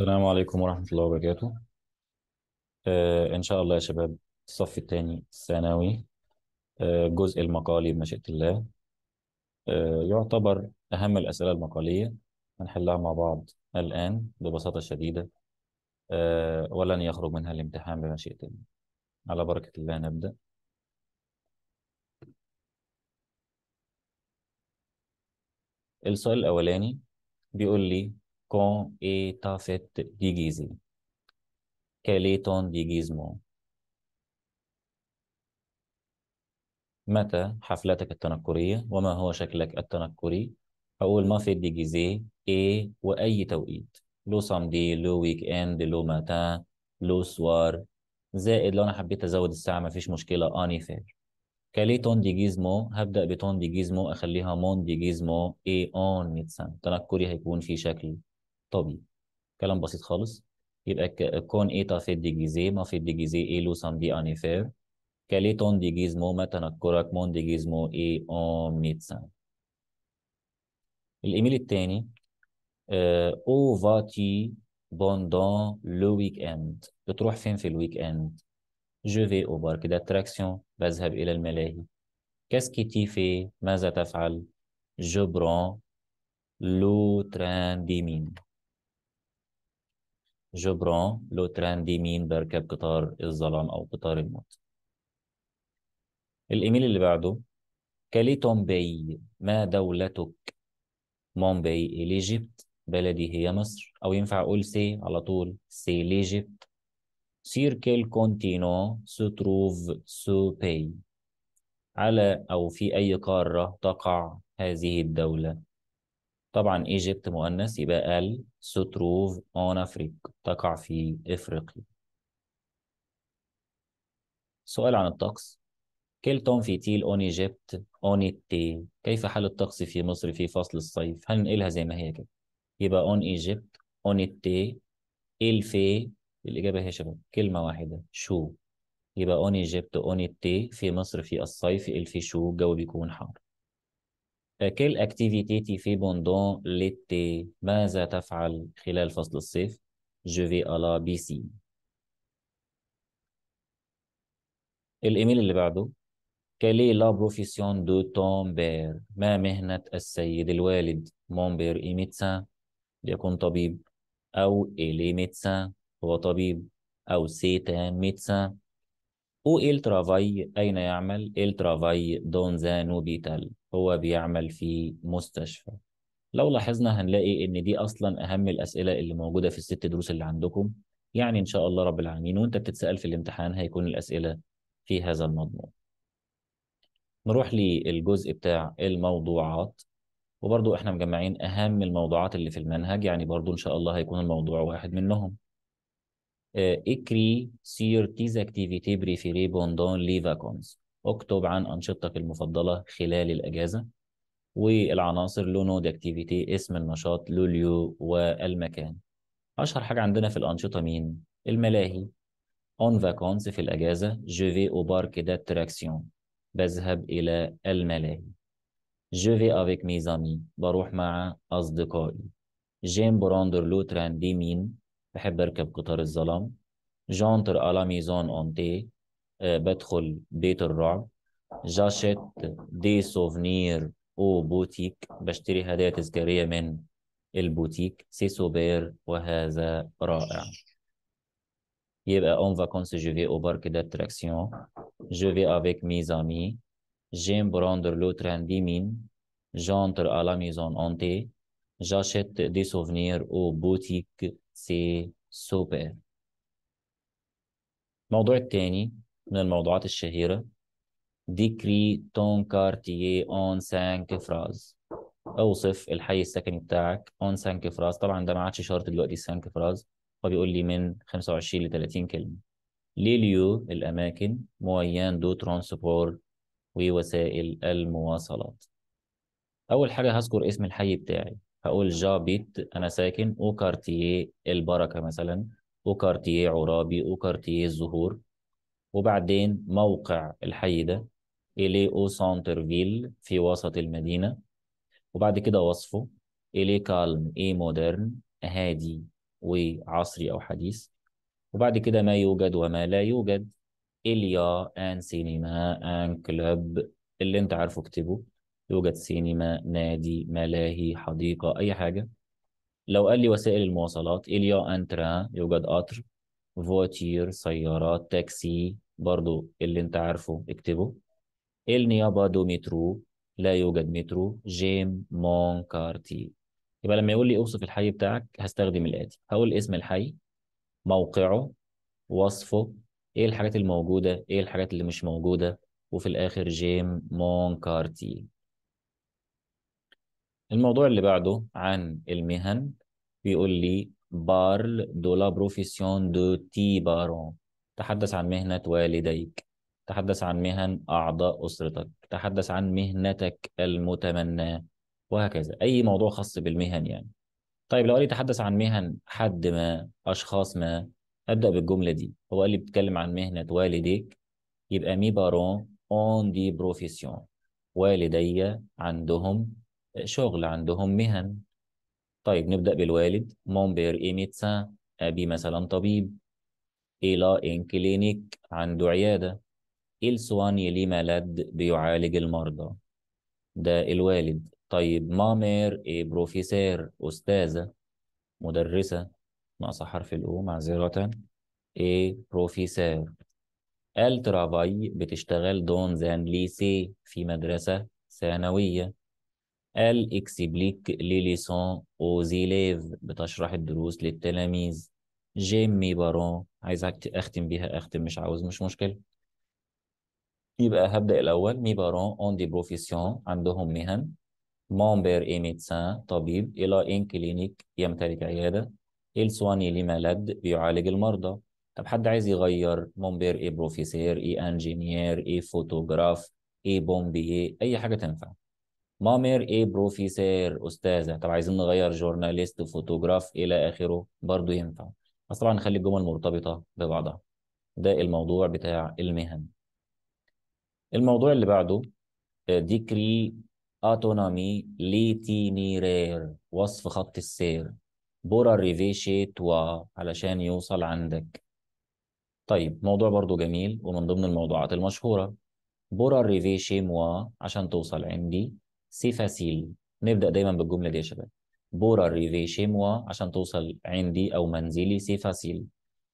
السلام عليكم ورحمة الله وبركاته آه إن شاء الله يا شباب الصف الثاني الثانوي آه جزء المقالي بمشيئة الله آه يعتبر أهم الأسئلة المقالية هنحلها مع بعض الآن ببساطة شديدة آه ولن يخرج منها الامتحان بمشيئة الله على بركة الله نبدأ السؤال الأولاني بيقول لي est ta fête déguisée? Quel est ton déguisement? متى حفلتك التنكرية وما هو شكلك التنكري أقول ما في ديجيزي إيه وأي توقيت لو صامدي لو ويك إند لو ماتان لو سوار زائد لو أنا حبيت أزود الساعة ما فيش مشكلة أني فير كالي تون ديجيزمو هبدأ بتون ديجيزمو أخليها مون ديجيزمو إيه أون ميتسان تنكري هيكون في شكل طبيعي كلام بسيط خالص يبقى كون إيتا في الديجيزي ما في اي لو سان دي أنيفير كالي تون ديجيزمو ما تنكرك مون ديجيزمو إي أون ميتسان الإيميل الثاني آه، أو فاتي بوندون لو ويك إند بتروح فين في الويك إند جو في أو بارك داتراكسيون بذهب إلى الملاهي كاسكي تي في ماذا تفعل جو برون لو تران دي مين جبران لوتران دي مين بركب قطار الظلام أو قطار الموت الإيميل اللي بعده كالي تومبي ما دولتك مومبي الإيجيبت بلدي هي مصر أو ينفع أقول سي على طول سي ليجيبت سير كيل كونتينو ستروف سو بي على أو في أي قارة تقع هذه الدولة طبعا ايجيبت مؤنث يبقى ال ستروف اون افريك تقع في افريقيا سؤال عن الطقس كيل توم في تيل اون ايجيبت اون تي كيف حال الطقس في مصر في فصل الصيف هننقلها زي ما هي كده يبقى اون ايجيبت اون تي ال في الاجابه هي شباب كلمه واحده شو يبقى اون ايجيبت اون تي في مصر في الصيف ال في شو الجو بيكون حار كل اكتيفيتي في بوندون l'été ماذا تفعل خلال فصل الصيف je vais à la piscine الايميل اللي بعده quelle est la profession de ton père ما مهنة السيد الوالد mon père est médecin يكون طبيب أو il est médecin هو طبيب أو c'est un médecin ou il travaille أين يعمل il travaille dans un hôpital هو بيعمل في مستشفى لو لاحظنا هنلاقي ان دي اصلا اهم الاسئله اللي موجوده في الست دروس اللي عندكم يعني ان شاء الله رب العالمين وانت بتتسال في الامتحان هيكون الاسئله في هذا المضمون نروح للجزء بتاع الموضوعات وبرضو احنا مجمعين اهم الموضوعات اللي في المنهج يعني برضو ان شاء الله هيكون الموضوع واحد منهم اكري آه، sur tes activités préférées pendant les اكتب عن أنشطتك المفضلة خلال الأجازة والعناصر لو نود اكتيفيتي اسم النشاط لوليو والمكان أشهر حاجة عندنا في الأنشطة مين؟ الملاهي اون فاكونس في الأجازة جو في أو بارك داتراكسيون بذهب إلى الملاهي جو في افيك ميزامي بروح مع أصدقائي جيم براندر لو تراندي مين بحب أركب قطار الظلام جونتر ألا ميزون أونتي آه، بدخل بيت الرعب جاشت دي سوفنير او بوتيك بشتري هدايا تذكاريه من البوتيك سي سوبر وهذا رائع يبقى اون فاكونس جو في او بارك داتراكسيون جو في افيك ميزامي جيم بروندر لو تران دي مين جونتر ا لا ميزون اونتي جاشت دي سوفنير او بوتيك سي سوبر الموضوع الثاني من الموضوعات الشهيرة ديكري تون كارتيه اون سان كفراز اوصف الحي السكني بتاعك اون سان كفراز طبعا ده ما عادش شرط دلوقتي سان كفراز فبيقول لي من 25 ل 30 كلمة ليليو الأماكن مويان دو ترانسبور ووسائل المواصلات أول حاجة هذكر اسم الحي بتاعي هقول جابيت أنا ساكن أو كارتيه البركة مثلا أو كارتيه عرابي أو كارتيه الزهور وبعدين موقع الحي ده أو سانتر فيل في وسط المدينة وبعد كده وصفه إلي كالم إي مودرن هادي وعصري أو حديث وبعد كده ما يوجد وما لا يوجد إليا أن سينما أن كلاب اللي أنت عارفه اكتبه يوجد سينما نادي ملاهي حديقة أي حاجة لو قال لي وسائل المواصلات إليا أن يوجد قطر فواتير سيارات تاكسي برضو اللي انت عارفه اكتبه النيابة دو مترو لا يوجد مترو جيم مون كارتي يبقى لما يقول لي اوصف الحي بتاعك هستخدم الآتي هقول اسم الحي موقعه وصفه ايه الحاجات الموجودة ايه الحاجات اللي مش موجودة وفي الآخر جيم مون كارتي الموضوع اللي بعده عن المهن بيقول لي بارل دو لا بروفيسيون دو تي بارون تحدث عن مهنة والديك تحدث عن مهن أعضاء أسرتك تحدث عن مهنتك المتمناة وهكذا أي موضوع خاص بالمهن يعني طيب لو قال لي تحدث عن مهن حد ما أشخاص ما أبدأ بالجملة دي هو قال لي بتكلم عن مهنة والديك يبقى مي بارون اون دي بروفيسيون والدي عندهم شغل عندهم مهن طيب نبدأ بالوالد مون بير إيميتسا أبي مثلا طبيب إلا إن كلينيك عنده عيادة السوان يلي مالاد بيعالج المرضى ده الوالد طيب مامير إي بروفيسير أستاذة مدرسة ناقصة حرف الأو معذرة إيه بروفيسير الترافاي بتشتغل دون زان ليسي في مدرسة ثانوية اكسبليك لي ليسون او زيليف بتشرح الدروس للتلاميذ جيمي بارون عايزك اختم بيها اختم مش عاوز مش مشكله يبقى هبدأ الأول مي بارون اون دي بروفيسيون عندهم مهن مون بير اي ميدسان طبيب إلى إن كلينيك يمتلك عيادة إل سواني لي مالاد بيعالج المرضى طب حد عايز يغير مون بير اي بروفيسير اي انجينير اي فوتوغراف اي بومبيي أي حاجة تنفع مامير ايه بروفيسير استاذه طب عايزين نغير جورناليست فوتوغراف الى اخره برضه ينفع بس طبعا نخلي الجمل مرتبطه ببعضها ده الموضوع بتاع المهن الموضوع اللي بعده آه، ديكري اتونامي ليتينيرير وصف خط السير بورا ريفيشي توا علشان يوصل عندك طيب موضوع برضو جميل ومن ضمن الموضوعات المشهورة بورا ريفيشي موا عشان توصل عندي سي فاسيل نبدا دايما بالجمله دي يا شباب بورا ريفي شيموا عشان توصل عندي او منزلي سي فاسيل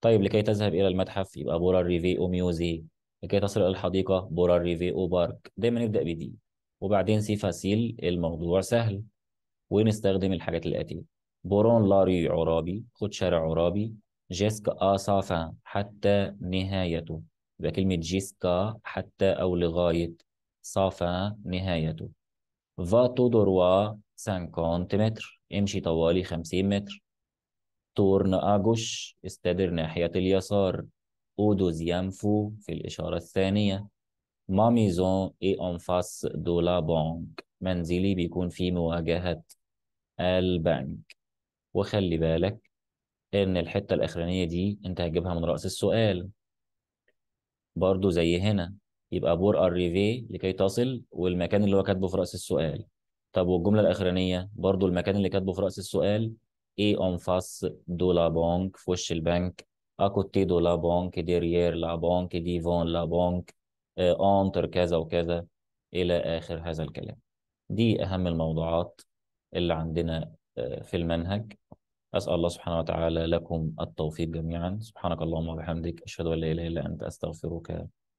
طيب لكي تذهب الى المتحف يبقى بورا ريفي او ميوزي لكي تصل الى الحديقه بورا ريفي او بارك دايما نبدا بدي وبعدين سي فاسيل الموضوع سهل ونستخدم الحاجات الاتيه بورون لاري عرابي خد شارع عرابي جيسكا اصافا حتى نهايته يبقى كلمة جيسكا حتى أو لغاية صافا نهايته va todorwa 50 متر امشي طوالي 50 متر تورن أجوش استدر ناحية اليسار deuxième fou في الإشارة الثانية ما ميزون إي أون دو لا بانك منزلي بيكون في مواجهة البنك وخلي بالك إن الحتة الأخرانية دي أنت هتجيبها من رأس السؤال برضو زي هنا يبقى بور اريفي لكي تصل والمكان اللي هو كاتبه في رأس السؤال طب والجملة الأخرانية برضو المكان اللي كاتبه في رأس السؤال اي اون فاس دو لا بانك في وش البنك اكوتي دو لا بانك ديرير لا بانك ديفون لا بانك انتر كذا وكذا إلى آخر هذا الكلام دي أهم الموضوعات اللي عندنا آه، في المنهج أسأل الله سبحانه وتعالى لكم التوفيق جميعا سبحانك اللهم وبحمدك أشهد أن لا إله إلا أنت أستغفرك